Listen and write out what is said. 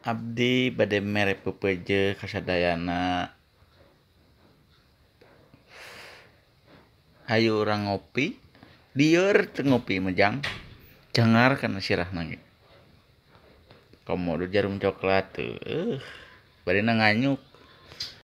Abdi bade merekj kasadaana A orang ngopi diur ngopi mejang can karena sirah mangit komo jarum coklat tuh badny